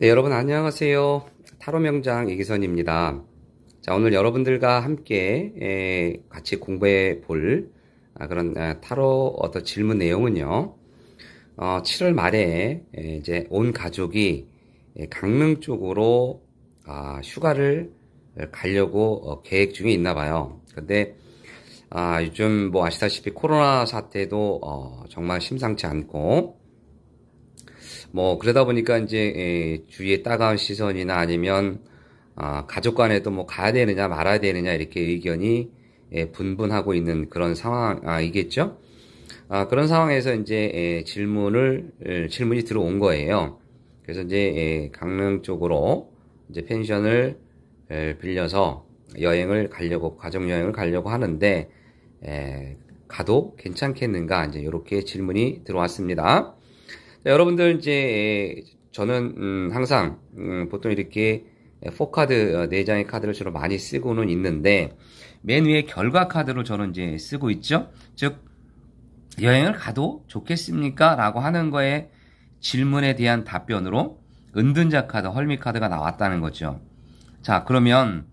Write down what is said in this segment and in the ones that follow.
네, 여러분 안녕하세요. 타로 명장 이기선입니다. 자, 오늘 여러분들과 함께 에, 같이 공부해 볼 아, 그런 아, 타로 어떤 질문 내용은요. 어, 7월 말에 에, 이제 온 가족이 에, 강릉 쪽으로 아, 휴가를 가려고 어, 계획 중에 있나 봐요. 근데 아, 요즘 뭐 아시다시피 코로나 사태도 어, 정말 심상치 않고 뭐 그러다 보니까 이제 예, 주위의 따가운 시선이나 아니면 아, 가족 간에도 뭐 가야 되느냐 말아야 되느냐 이렇게 의견이 예, 분분하고 있는 그런 상황이겠죠. 아, 아, 그런 상황에서 이제 예, 질문을 질문이 들어온 거예요. 그래서 이제 강릉 쪽으로 이제 펜션을 빌려서 여행을 가려고 가족 여행을 가려고 하는데 가도 괜찮겠는가 이제 이렇게 질문이 들어왔습니다. 자, 여러분들 이제 예, 저는 음, 항상 음, 보통 이렇게 4카드 4장의 어, 카드를 주로 많이 쓰고는 있는데 맨 위에 결과 카드로 저는 이제 쓰고 있죠. 즉 여행을 가도 좋겠습니까? 라고 하는 거에 질문에 대한 답변으로 은둔자 카드, 헐미 카드가 나왔다는 거죠. 자, 그러면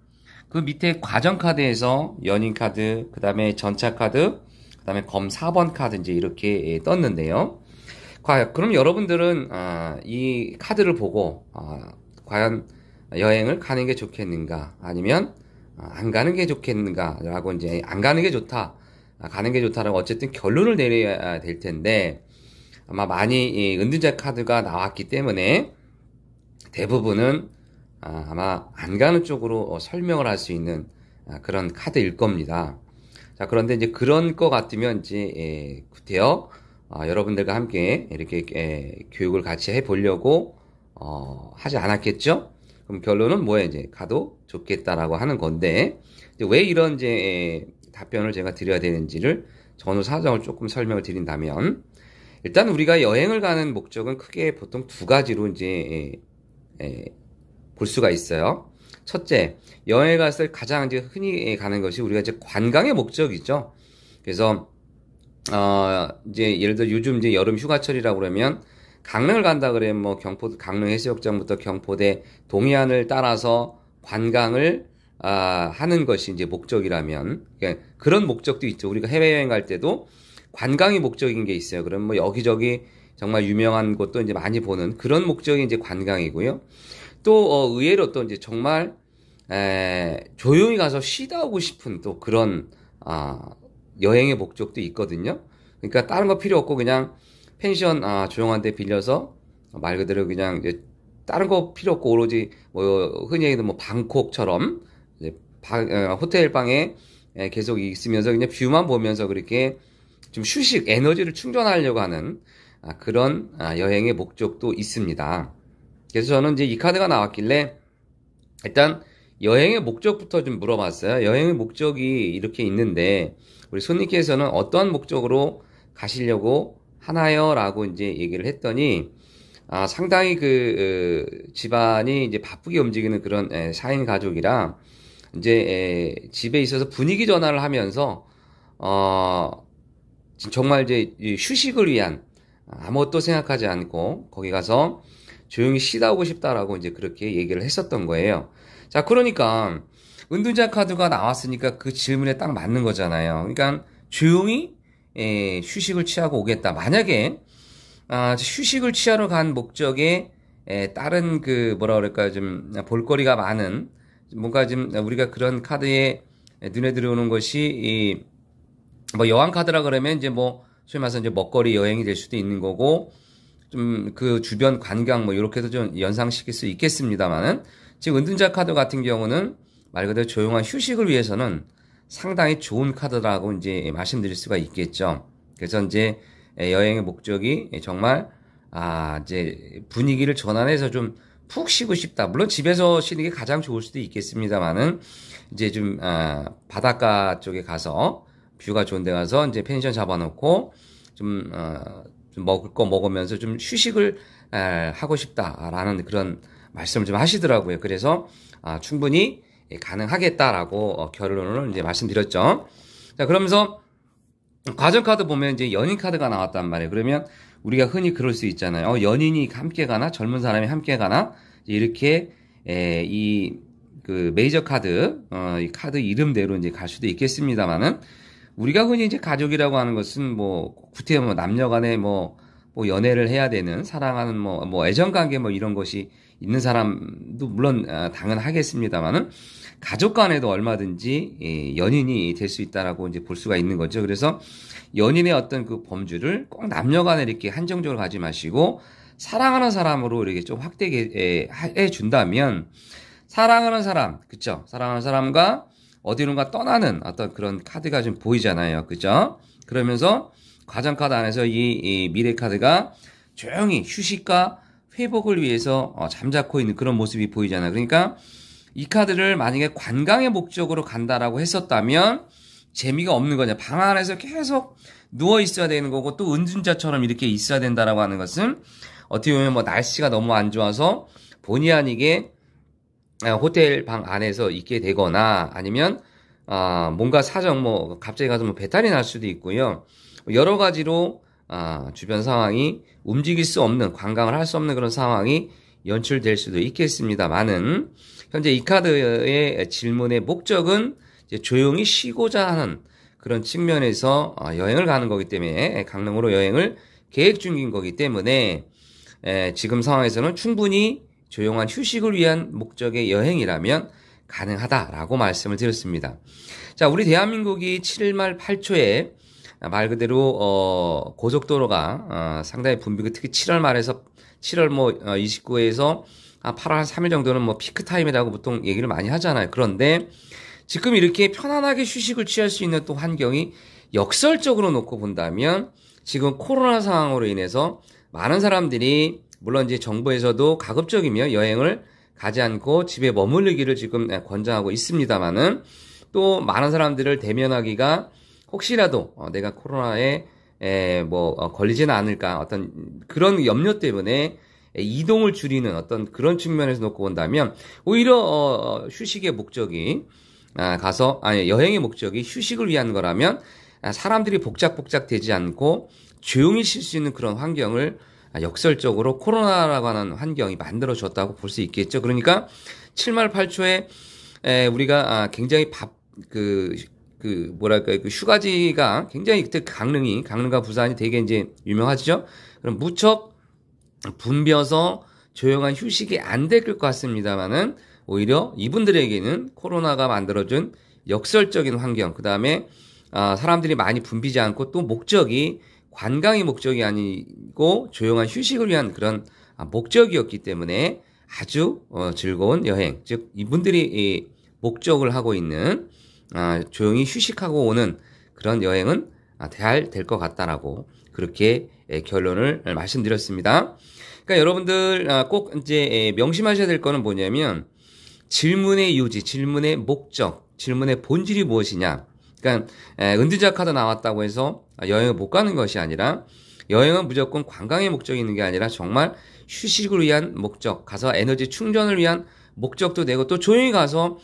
그 밑에 과정 카드에서 연인 카드, 그 다음에 전차 카드, 그 다음에 검 4번 카드 이제 이렇게 예, 떴는데요. 과연 그럼 여러분들은 아, 이 카드를 보고 아, 과연 여행을 가는 게 좋겠는가 아니면 아, 안 가는 게 좋겠는가라고 이제 안 가는 게 좋다 아, 가는 게 좋다라고 어쨌든 결론을 내려야 될 텐데 아마 많이 이 은둔자 카드가 나왔기 때문에 대부분은 아, 아마 안 가는 쪽으로 어, 설명을 할 수 있는 아, 그런 카드일 겁니다. 자 그런데 이제 그런 것 같으면 이제 예, 구태여 어, 여러분들과 함께 이렇게 에, 교육을 같이 해보려고 어, 하지 않았겠죠? 그럼 결론은 뭐야 이제 가도 좋겠다라고 하는 건데 왜 이런 이제 에, 답변을 제가 드려야 되는지를 전후 사정을 조금 설명을 드린다면 일단 우리가 여행을 가는 목적은 크게 보통 두 가지로 이제 에, 에, 볼 수가 있어요. 첫째, 여행을 갔을 가장 이제 흔히 가는 것이 우리가 이제 관광의 목적이죠. 그래서 어, 이제 예를 들어 요즘 이제 여름 휴가철이라 그러면 강릉을 간다 그러면 뭐 경포 강릉 해수욕장부터 경포대 동해안을 따라서 관광을 아, 하는 것이 이제 목적이라면 그러니까 그런 목적도 있죠. 우리가 해외여행 갈 때도 관광이 목적인 게 있어요. 그럼 뭐 여기저기 정말 유명한 곳도 이제 많이 보는 그런 목적이 이제 관광이고요. 또 어, 의외로 또 이제 정말 에, 조용히 가서 쉬다 오고 싶은 또 그런 아, 여행의 목적도 있거든요. 그러니까 다른 거 필요 없고 그냥 펜션 아, 조용한 데 빌려서 말 그대로 그냥 이제 다른 거 필요 없고 오로지 뭐 흔히 얘기하는 뭐 방콕처럼 이제 바, 어, 호텔 방에 예, 계속 있으면서 그냥 뷰만 보면서 그렇게 좀 휴식 에너지를 충전하려고 하는 아, 그런 아, 여행의 목적도 있습니다. 그래서 저는 이제 이 카드가 나왔길래 일단 여행의 목적부터 좀 물어봤어요. 여행의 목적이 이렇게 있는데 우리 손님께서는 어떠한 목적으로 가시려고 하나요? 라고 이제 얘기를 했더니, 아, 상당히 그, 어, 집안이 이제 바쁘게 움직이는 그런 에, 예, 4인 가족이라, 이제 에, 예, 집에 있어서 분위기 전환을 하면서, 어, 정말 이제 휴식을 위한 아무것도 생각하지 않고 거기 가서 조용히 쉬다 오고 싶다라고 이제 그렇게 얘기를 했었던 거예요. 자, 그러니까 은둔자 카드가 나왔으니까 그 질문에 딱 맞는 거잖아요. 그러니까 조용히 예, 휴식을 취하고 오겠다. 만약에 아, 휴식을 취하러 간 목적에 예, 다른 그 뭐라 그럴까 좀 볼거리가 많은 뭔가 좀 우리가 그런 카드에 눈에 들어오는 것이 이 뭐 여왕 카드라 그러면 이제 뭐 소위 말해서 이제 먹거리 여행이 될 수도 있는 거고 좀그 주변 관광 뭐 이렇게 해서 좀 연상시킬 수 있겠습니다만은 지금 은둔자 카드 같은 경우는 말 그대로 조용한 휴식을 위해서는 상당히 좋은 카드라고 이제 말씀드릴 수가 있겠죠. 그래서 이제 여행의 목적이 정말 아 이제 분위기를 전환해서 좀 푹 쉬고 싶다. 물론 집에서 쉬는 게 가장 좋을 수도 있겠습니다만은 이제 좀 아, 바닷가 쪽에 가서 뷰가 좋은 데 가서 이제 펜션 잡아놓고 좀 어, 먹을 거 먹으면서 좀 휴식을 하고 싶다라는 그런 말씀을 좀 하시더라고요. 그래서 아, 충분히 가능하겠다라고 어, 결론을 이제 말씀드렸죠. 자, 그러면서 가정카드 보면 이제 연인카드가 나왔단 말이에요. 그러면 우리가 흔히 그럴 수 있잖아요. 어, 연인이 함께 가나? 젊은 사람이 함께 가나? 이렇게, 에, 이, 그 메이저 카드, 어, 이 카드 이름대로 이제 갈 수도 있겠습니다만은 우리가 흔히 이제 가족이라고 하는 것은 뭐 구태 여뭐 남녀 간에 뭐, 뭐 연애를 해야 되는 사랑하는 뭐, 뭐 애정 관계 뭐 이런 것이 있는 사람도 물론 아, 당연하겠습니다만은 가족 간에도 얼마든지 예, 연인이 될 수 있다라고 이제 볼 수가 있는 거죠. 그래서 연인의 어떤 그 범주를 꼭 남녀 간에 이렇게 한정적으로 가지 마시고 사랑하는 사람으로 이렇게 좀 확대해 준다면 사랑하는 사람, 그쵸? 사랑하는 사람과 어디론가 떠나는 어떤 그런 카드가 좀 보이잖아요. 그죠? 그러면서 과장카드 안에서 이, 이 미래카드가 조용히 휴식과 회복을 위해서 어, 잠자코 있는 그런 모습이 보이잖아요. 그러니까 이 카드를 만약에 관광의 목적으로 간다라고 했었다면 재미가 없는 거냐. 방 안에서 계속 누워 있어야 되는 거고 또 은둔자처럼 이렇게 있어야 된다라고 하는 것은 어떻게 보면 뭐 날씨가 너무 안 좋아서 본의 아니게 아, 호텔 방 안에서 있게 되거나 아니면 아, 뭔가 사정 뭐 갑자기 가서 뭐 배탈이 날 수도 있고요. 여러 가지로 아, 주변 상황이 움직일 수 없는 관광을 할 수 없는 그런 상황이 연출될 수도 있겠습니다만은 현재 이 카드의 질문의 목적은 조용히 쉬고자 하는 그런 측면에서 아, 여행을 가는 거기 때문에 강릉으로 여행을 계획 중인 거기 때문에 지금 상황에서는 충분히 조용한 휴식을 위한 목적의 여행이라면 가능하다라고 말씀을 드렸습니다. 자, 우리 대한민국이 7말 8초에 말 그대로 어, 고속도로가 어, 상당히 붐비고 특히 7월 말에서 7월 뭐 어, 29에서 8월 한 3일 정도는 뭐 피크 타임이라고 보통 얘기를 많이 하잖아요. 그런데 지금 이렇게 편안하게 휴식을 취할 수 있는 또 환경이 역설적으로 놓고 본다면 지금 코로나 상황으로 인해서 많은 사람들이 물론 이제 정부에서도 가급적이면 여행을 가지 않고 집에 머무르기를 지금 예, 권장하고 있습니다만은 또 많은 사람들을 대면하기가 혹시라도 어, 내가 코로나에 에, 뭐 어, 걸리지는 않을까 어떤 그런 염려 때문에 이동을 줄이는 어떤 그런 측면에서 놓고 본다면 오히려 어, 어, 휴식의 목적이 아, 가서 아니 여행의 목적이 휴식을 위한 거라면 아, 사람들이 복작복작 되지 않고 조용히 쉴 수 있는 그런 환경을 아, 역설적으로 코로나라고 하는 환경이 만들어졌다고 볼 수 있겠죠. 그러니까 7말 8초에 에, 우리가 아, 굉장히 밥그 그, 그 뭐랄까 그 휴가지가 굉장히 그때 그 강릉이 강릉과 부산이 되게 이제 유명하죠. 그럼 무척 붐벼서 조용한 휴식이 안 될 것 같습니다만은 오히려 이분들에게는 코로나가 만들어준 역설적인 환경 그 다음에 아, 사람들이 많이 붐비지 않고 또 목적이 관광이 목적이 아니고 조용한 휴식을 위한 그런 아, 목적이었기 때문에 아주 어, 즐거운 여행. 즉, 이분들이 목적을 하고 있는 아, 조용히 휴식하고 오는 그런 여행은 대할 아, 될것 같다라고 그렇게 예, 결론을 말씀드렸습니다. 그러니까 여러분들 꼭 이제 예, 명심하셔야 될 거는 뭐냐면 질문의 유지, 질문의 목적, 질문의 본질이 무엇이냐. 그러니까 은둔자 카드 나왔다고 해서 여행을 못 가는 것이 아니라 여행은 무조건 관광의 목적이 있는 게 아니라 정말 휴식을 위한 목적, 가서 에너지 충전을 위한 목적도 되고 또 조용히 가서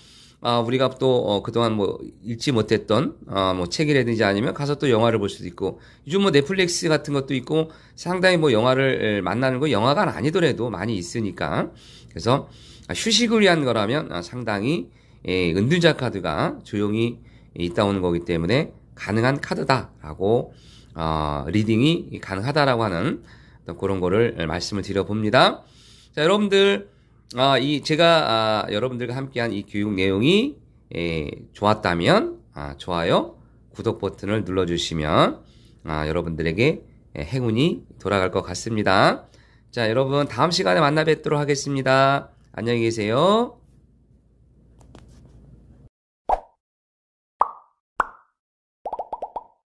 아, 우리가 또, 어, 그동안 뭐, 읽지 못했던, 어, 뭐, 책이라든지 아니면 가서 또 영화를 볼 수도 있고, 요즘 뭐, 넷플릭스 같은 것도 있고, 상당히 뭐, 영화를 만나는 거, 영화관 아니더라도 많이 있으니까. 그래서, 휴식을 위한 거라면 상당히, 예, 은둔자 카드가 조용히 있다 오는 거기 때문에 가능한 카드다라고 어, 리딩이 가능하다라고 하는 그런 거를 말씀을 드려봅니다. 자, 여러분들 아, 이 제가 아, 여러분들과 함께한 이 교육 내용이 에, 예, 좋았다면 아, 좋아요, 구독 버튼을 눌러주시면 아, 여러분들에게 에, 예, 행운이 돌아갈 것 같습니다. 자, 여러분 다음 시간에 만나 뵙도록 하겠습니다. 안녕히 계세요.